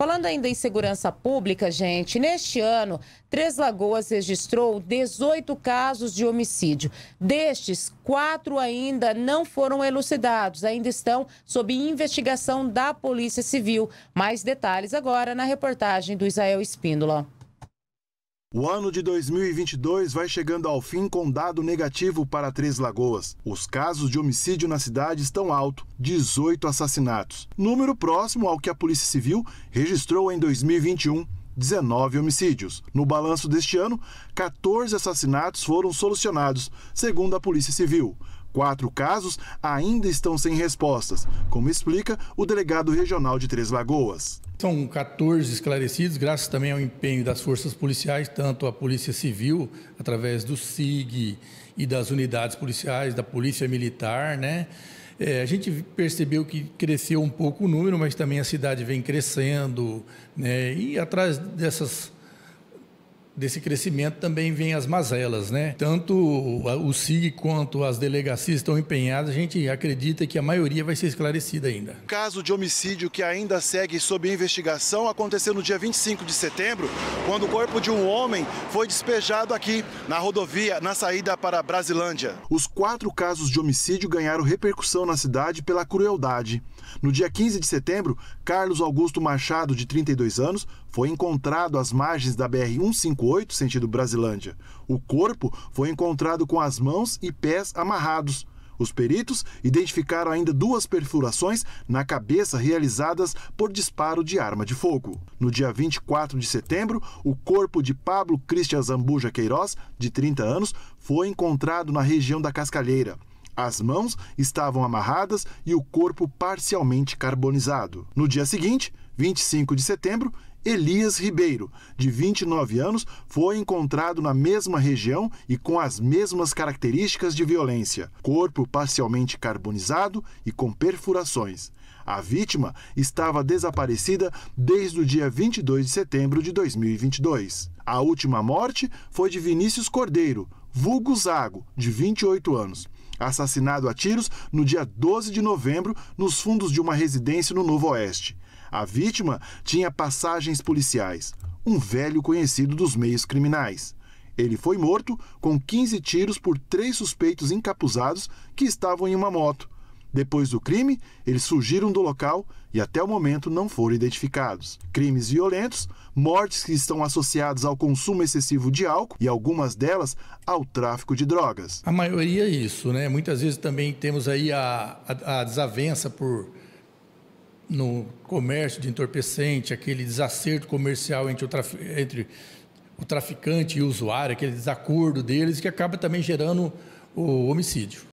Falando ainda em segurança pública, gente, neste ano, Três Lagoas registrou 18 casos de homicídio. Destes, quatro ainda não foram elucidados, ainda estão sob investigação da Polícia Civil. Mais detalhes agora na reportagem do Israel Espíndola. O ano de 2022 vai chegando ao fim com dado negativo para Três Lagoas. Os casos de homicídio na cidade estão alto, 18 assassinatos, número próximo ao que a Polícia Civil registrou em 2021. 19 homicídios. No balanço deste ano, 14 assassinatos foram solucionados, segundo a Polícia Civil quatro casos ainda estão sem respostas, como explica o delegado regional de Três Lagoas. São 14 esclarecidos, graças também ao empenho das forças policiais, tanto a Polícia Civil, através do SIG e das unidades policiais, da Polícia Militar, né? É, a gente percebeu que cresceu um pouco o número, mas também a cidade vem crescendo, né? E atrás dessas desse crescimento também vem as mazelas, né? Tanto o SIG quanto as delegacias estão empenhadas, a gente acredita que a maioria vai ser esclarecida ainda. O caso de homicídio que ainda segue sob investigação aconteceu no dia 25 de setembro, quando o corpo de um homem foi despejado aqui na rodovia, na saída para Brasilândia. Os quatro casos de homicídio ganharam repercussão na cidade pela crueldade. No dia 15 de setembro, Carlos Augusto Machado, de 32 anos, foi encontrado às margens da BR-158 8, sentido Brasilândia. O corpo foi encontrado com as mãos e pés amarrados. Os peritos identificaram ainda duas perfurações na cabeça realizadas por disparo de arma de fogo. No dia 24 de setembro, o corpo de Pablo Cristian Zambuja Queiroz, de 30 anos, foi encontrado na região da Cascalheira. As mãos estavam amarradas e o corpo parcialmente carbonizado. No dia seguinte, 25 de setembro, Elias Ribeiro, de 29 anos, foi encontrado na mesma região e com as mesmas características de violência: corpo parcialmente carbonizado e com perfurações. A vítima estava desaparecida desde o dia 22 de setembro de 2022. A última morte foi de Vinícius Cordeiro, vulgo Zago, de 28 anos assassinado a tiros no dia 12 de novembro nos fundos de uma residência no Novo Oeste. A vítima tinha passagens policiais, um velho conhecido dos meios criminais. Ele foi morto com 15 tiros por três suspeitos encapuzados que estavam em uma moto. Depois do crime, eles fugiram do local e até o momento não foram identificados. Crimes violentos, mortes que estão associadas ao consumo excessivo de álcool e algumas delas ao tráfico de drogas. A maioria é isso, né? Muitas vezes também temos aí a, a, a desavença por no comércio de entorpecente, aquele desacerto comercial entre o, traf, entre o traficante e o usuário, aquele desacordo deles que acaba também gerando o homicídio.